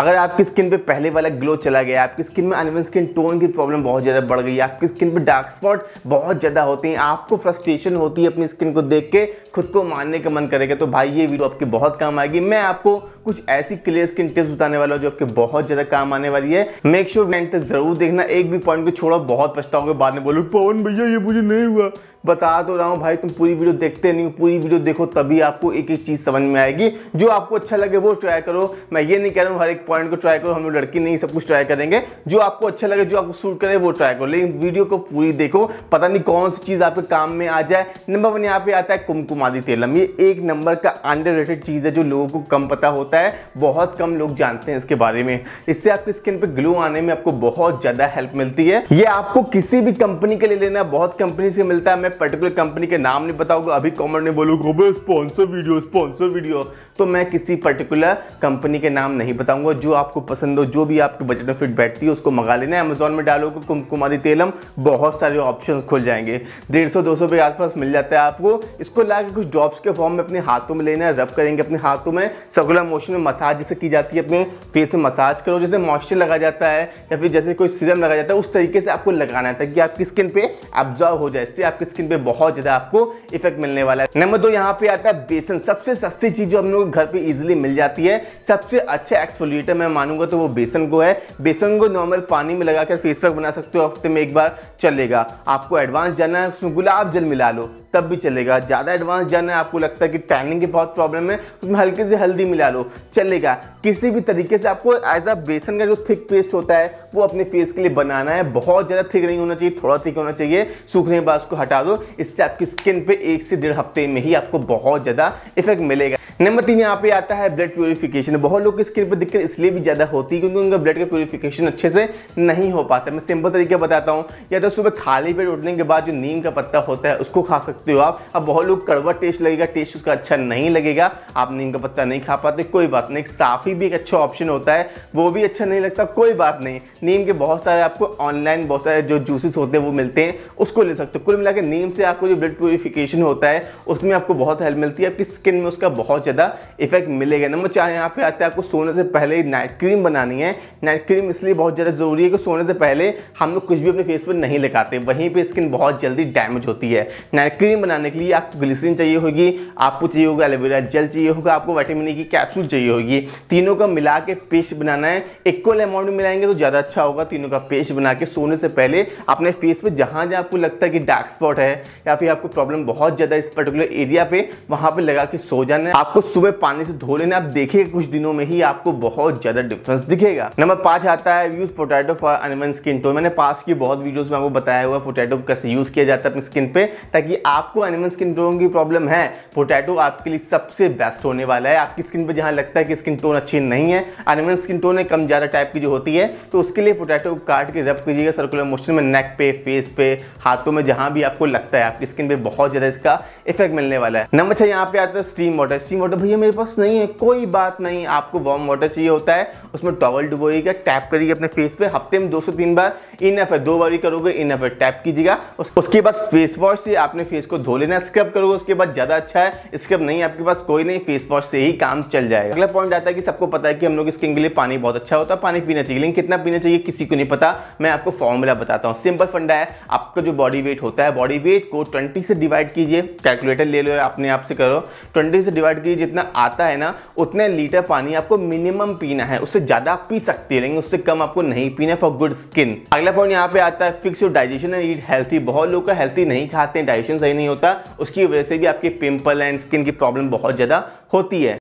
अगर आपकी स्किन पे पहले वाला ग्लो चला गया आपकी स्किन में अनिवन स्किन टोन की प्रॉब्लम बहुत ज़्यादा बढ़ गई आपकी स्किन पे डार्क स्पॉट बहुत ज़्यादा होते हैं आपको फ्रस्ट्रेशन होती है अपनी स्किन को देख के खुद को मारने का मन करेगा तो भाई ये वीडियो आपके बहुत काम आएगी मैं आपको कुछ ऐसी क्लियर स्किन टिप्स बताने वाला हूँ जो आपके बहुत ज़्यादा काम आने वाली है मेक श्योर वेंट तक जरूर देखना एक भी पॉइंट को छोड़ो बहुत पछताओगे बाद में बोलो पवन भैया ये मुझे नहीं हुआ बता तो रहा हूँ भाई तुम पूरी वीडियो देखते नहीं हो पूरी वीडियो देखो तभी आपको एक एक चीज़ समझ में आएगी जो आपको अच्छा लगे वो ट्राई करो मैं ये नहीं कह रहा हूँ हर एक पॉइंट को ट्राई करो हम लोग लड़की नहीं सब कुछ ट्राई करेंगे जो आपको अच्छा लगे जो आपको सूट करे वो ट्राई करो लेकिन वीडियो को पूरी देखो पता नहीं कौन सी चीज़ आपके काम में आ जाए नंबर वन यहाँ पे आता है कुमकुम आदि तेलम ये एक नंबर का अंडर चीज़ है जो लोगों को कम पता होता है बहुत कम लोग जानते हैं इसके बारे में इससे आपकी स्किन पर ग्लो आने में आपको बहुत ज़्यादा हेल्प मिलती है ये आपको किसी भी कंपनी के लिए लेना बहुत कंपनी से मिलता है मैं पर्टिकुलर कंपनी के नाम नहीं बताऊंगा अभी कॉमेंट में बोलूंगा स्पॉन्सर वीडियो स्पॉन्सर वीडियो तो मैं किसी पर्टिकुलर कंपनी के नाम नहीं बताऊंगा जो आपको पसंद हो जो भी आपके बजट में फिट बैठती है उसको मंगा लेना अमेजोन में डालोगे कुमकुमारी तेलम बहुत सारे ऑप्शन खुल जाएंगे डेढ़ सौ दो सौ के आसपास मिल जाता है आपको इसको ला कुछ ड्रॉप्स के फॉर्म में अपने हाथों में लेना है रब करेंगे अपने हाथों में सर्कुलर मोशन में मसाज जैसे की जाती है अपने फेस में मसाज करो जैसे मॉइस्चर लगा जाता है या फिर जैसे कोई सीरम लगा जाता है उस तरीके से आपको लगाना है ताकि आपकी स्किन पे ऑब्जर्व हो जाए इससे आपकी स्किन पे बहुत ज़्यादा आपको इफेक्ट मिलने वाला है नंबर दो यहाँ पे आता है बेसन सबसे सस्ती चीज़ जो हम लोग घर पर ईजिली मिल जाती है सबसे अच्छा एक्सफोलिए लीटर मैं मानूंगा तो वो बेसन को है बेसन को नॉर्मल पानी में लगाकर फेस पैक बना सकते हो हफ्ते में एक बार चलेगा आपको एडवांस जाना है उसमें गुलाब जल मिला लो तब भी चलेगा ज़्यादा एडवांस जाना है आपको लगता है कि टैनिंग की बहुत प्रॉब्लम है तो उसमें हल्के से हल्दी मिला लो चलेगा किसी भी तरीके से आपको एज अ बेसन का जो थिक पेस्ट होता है वो अपने फेस के लिए बनाना है बहुत ज़्यादा थिक नहीं होना चाहिए थोड़ा थिक होना चाहिए सूखने के बाद उसको हटा दो इससे आपकी स्किन पर एक से डेढ़ हफ्ते में ही आपको बहुत ज़्यादा इफेक्ट मिलेगा नंबर तीन यहाँ पे आता है ब्लड प्योरीफिकेशन बहुत लोग की स्किन पर दिक्कत इसलिए भी ज़्यादा होती है क्योंकि उनका ब्लड का प्योरीफिकेशन अच्छे से नहीं हो पाता मैं सिंपल तरीके बताता हूँ या तो सुबह खाली पेट उठने के बाद जो नीम का पत्ता होता है उसको खा सकते सकते हो आप अब बहुत लोग कड़वा टेस्ट लगेगा टेस्ट उसका अच्छा नहीं लगेगा आप नीम का पत्ता नहीं खा पाते कोई बात नहीं साफ़ी भी एक अच्छा ऑप्शन होता है वो भी अच्छा नहीं लगता कोई बात नहीं नीम के बहुत सारे आपको ऑनलाइन बहुत सारे जो जूसेस होते हैं वो मिलते हैं उसको ले सकते हो कुल मिला नीम से आपको जो ब्लड प्योरीफिकेशन होता है उसमें आपको बहुत हेल्प मिलती है आपकी स्किन में उसका बहुत ज़्यादा इफेक्ट मिलेगा नंबर चार यहाँ पे आते हैं आपको सोने से पहले नाइट क्रीम बनानी है नाइट क्रीम इसलिए बहुत ज़्यादा ज़रूरी है कि सोने से पहले हम लोग कुछ भी अपने फेस पर नहीं लगाते वहीं पर स्किन बहुत जल्दी डैमेज होती है नाइट क्रीम क्रीम बनाने के लिए आपको ग्लिसरीन चाहिए होगी आपको चाहिए होगा एलोवेरा जेल चाहिए होगा आपको वाइटामिन e की कैप्सूल चाहिए होगी तीनों का मिला के पेस्ट बनाना है इक्वल अमाउंट में मिलाएंगे तो ज़्यादा अच्छा होगा तीनों का पेस्ट बना के सोने से पहले अपने फेस पर जहाँ जहाँ आपको लगता है कि डार्क स्पॉट है या फिर आपको प्रॉब्लम बहुत ज़्यादा इस पर्टिकुलर एरिया पर वहाँ पर लगा के सो जाना है आपको सुबह पानी से धो लेना आप देखिए कुछ दिनों में ही आपको बहुत ज़्यादा डिफरेंस दिखेगा नंबर पाँच आता है use potato for uneven skin tone मैंने पास की बहुत वीडियोज़ में आपको बताया हुआ पोटैटो कैसे यूज़ किया जाता है अपनी स्किन पर ताकि आप आपको एनिमल स्किन टोन की प्रॉब्लम है पोटैटो आपके लिए सबसे बेस्ट होने वाला है आपकी स्किन पर जहाँ लगता है कि स्किन टोन अच्छी नहीं है एनिमल स्किन टोन है कम ज़्यादा टाइप की जो होती है तो उसके लिए पोटैटो काट के रब कीजिएगा सर्कुलर मोशन में नेक पे फेस पे हाथों में जहाँ भी आपको लगता है आपकी स्किन पर बहुत ज़्यादा इसका इफेक्ट मिलने वाला है नंबर छः यहाँ पे आता है स्टीम वाटर स्टीम वाटर भैया मेरे पास नहीं है कोई बात नहीं आपको वार्म वाटर चाहिए होता है उसमें टॉवल डुबोइएगा टैप करिएगा अपने फेस पे हफ्ते में दो से तीन बार इन एफ दो बार ही करोगे इन एफ टैप कीजिएगा उसके बाद फेस वॉश से आपने फेस इसको धो लेना स्क्रब करोगे उसके बाद ज़्यादा अच्छा है स्क्रब नहीं आपके पास कोई नहीं फेस वॉश से ही काम चल जाएगा अगला पॉइंट आता है कि सबको पता है कि हम लोग स्किन के लिए पानी बहुत अच्छा होता है पानी पीना चाहिए लेकिन कितना पीना चाहिए किसी को नहीं पता मैं आपको फॉर्मूला बताता हूँ सिंपल फंडा है आपका जो बॉडी वेट होता है बॉडी वेट को ट्वेंटी से डिवाइड कीजिए कैलकुलेटर ले लो अपने आप से करो ट्वेंटी से डिवाइड कीजिए जितना आता है ना उतने लीटर पानी आपको मिनिमम पीना है उससे ज़्यादा आप पी सकते हैं लेकिन उससे कम आपको नहीं पीना फॉर गुड स्किन अगला पॉइंट यहाँ पे आता है fix your digestion and eat healthy बहुत लोग का हेल्थी नहीं खाते हैं डाइजेशन सही नहीं होता उसकी वजह से भी आपकी पिंपल एंड स्किन की प्रॉब्लम बहुत ज़्यादा होती है